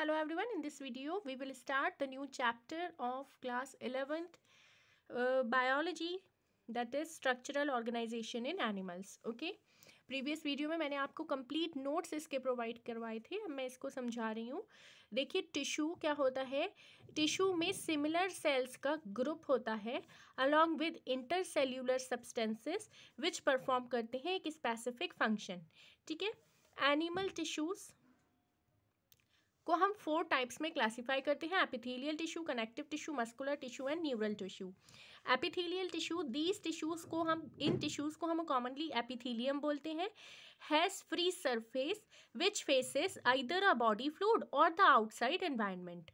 hello everyone in this video we will start the new chapter of class 11th uh, biology that is structural organization in animals okay previous video में मैंने आपको complete notes इसके provide करवाए थे अब मैं इसको समझा रही हूँ देखिए टिश्यू क्या होता है टिश्यू में सिमिलर सेल्स का ग्रुप होता है along with intercellular substances which perform करते हैं एक स्पेसिफिक फंक्शन ठीक है एनिमल टिश्यूज़ को हम फोर टाइप्स में क्लासिफाई करते हैं epithelial tissue connective tissue muscular tissue and neural tissue epithelial tissue these tissues को हम इन टिश्यूज़ को हम कॉमनली एपिथेलियम बोलते हैं has free surface which faces either a body fluid or the outside environment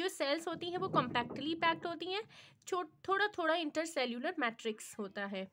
जो सेल्स होती हैं वो कॉम्पैक्टली पैक्ड होती हैं थोड़ा थोड़ा इंटरसेल्यूलर मैट्रिक्स होता है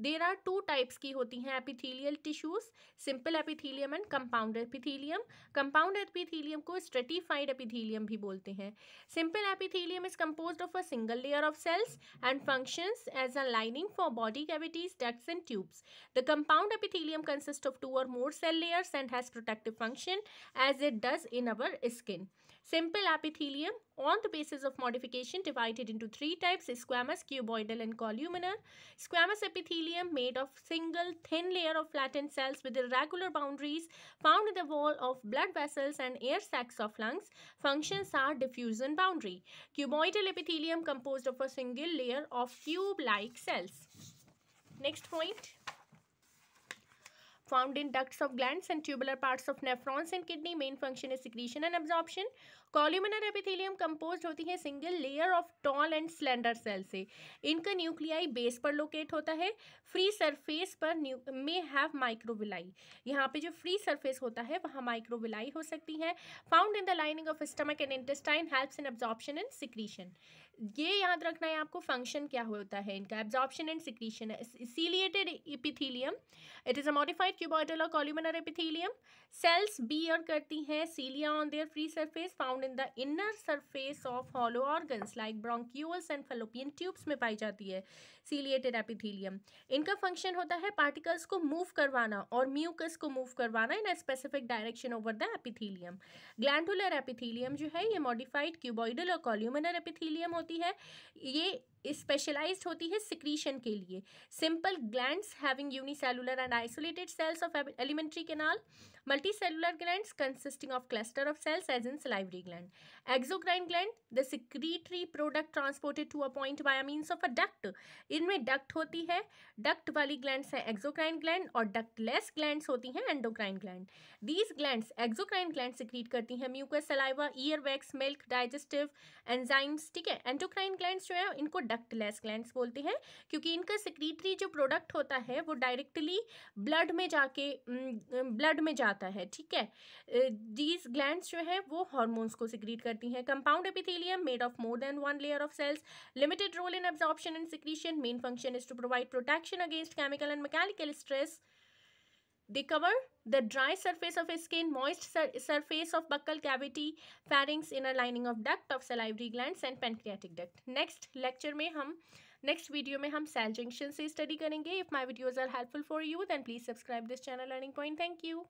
देर आर टू टाइप्स की होती हैं epithelial tissues simple epithelium and compound epithelium compound epithelium को स्ट्रेटिफाइड एपिथीलियम भी बोलते हैं simple epithelium is compose of a single layer of cells and function as a lining for body cavities ducts and tubes the compound epithelium consist of two or more cell layers and has protective function as it does in our skin Simple epithelium on the basis of modification divided into three types squamous, cuboidal and columnar. Squamous epithelium made of single thin layer of flattened cells with irregular boundaries found in the wall of blood vessels and air sacs of lungs. Functions are diffusion boundary. Cuboidal epithelium composed of a single layer of cube-like cells. Next point. Found in ducts of glands and tubular parts of nephrons and kidney main function is secretion and absorption columnar epithelium compose होती है single layer of tall and slender cell से इनका nuclei base पर locate होता है free surface पर may have microvilli यहाँ पे जो फ्री सरफेस होता है वहाँ माइक्रोविलाई हो सकती है found in the lining of stomach and intestine helps in absorption and secretion ये याद रखना है आपको फंक्शन क्या होता है इनका absorption and secretion ciliated epithelium it is a modified cuboidal or columnar epithelium cells bear करती हैं cilia on their free surface found in the inner surface of hollow organs like bronchioles and Fallopian tubes में पाई जाती है ciliated epithelium इनका function होता है particles को मूव करवाना और म्यूकस को मूव करवाना in a specific direction over the epithelium glandular epithelium जो है ये modified cuboidal or columnar epithelium होती है ये स्पेशलाइज होती है सिक्रीशन के लिए simple glands having unicellular and isolated cells of alimentary canal cellular gland consisting of cluster of cells as in salivary gland exocrine gland the secretory product transported to a point by means of a duct इनमें duct होती है duct वाली glands हैं exocrine gland और ductless gland होती हैं endocrine gland these glands exocrine gland secrete करती हैं mucus saliva ear wax milk digestive enzymes ठीक है एंडोक्राइन ग्लैंड जो है इनको लेस ग्लैंड बोलते हैं क्योंकि इनका सिक्रीटरी जो प्रोडक्ट होता है वो डायरेक्टली ब्लड में जाके ब्लड में जाता है ठीक है दीज ग्लैंड जो है वो हॉर्मोन्स को सिक्रीट करती हैं compound epithelium made of more than one layer of cells limited role in absorption and secretion main function is to provide protection against chemical and mechanical stress they cover the dry surface of skin, moist surface of buccal cavity, pharynx, inner lining of duct of salivary glands and pancreatic duct. Next lecture mein hum, next video mein hum cell junction study karenge. If my videos are helpful for you, then please subscribe this channel learning point. Thank you.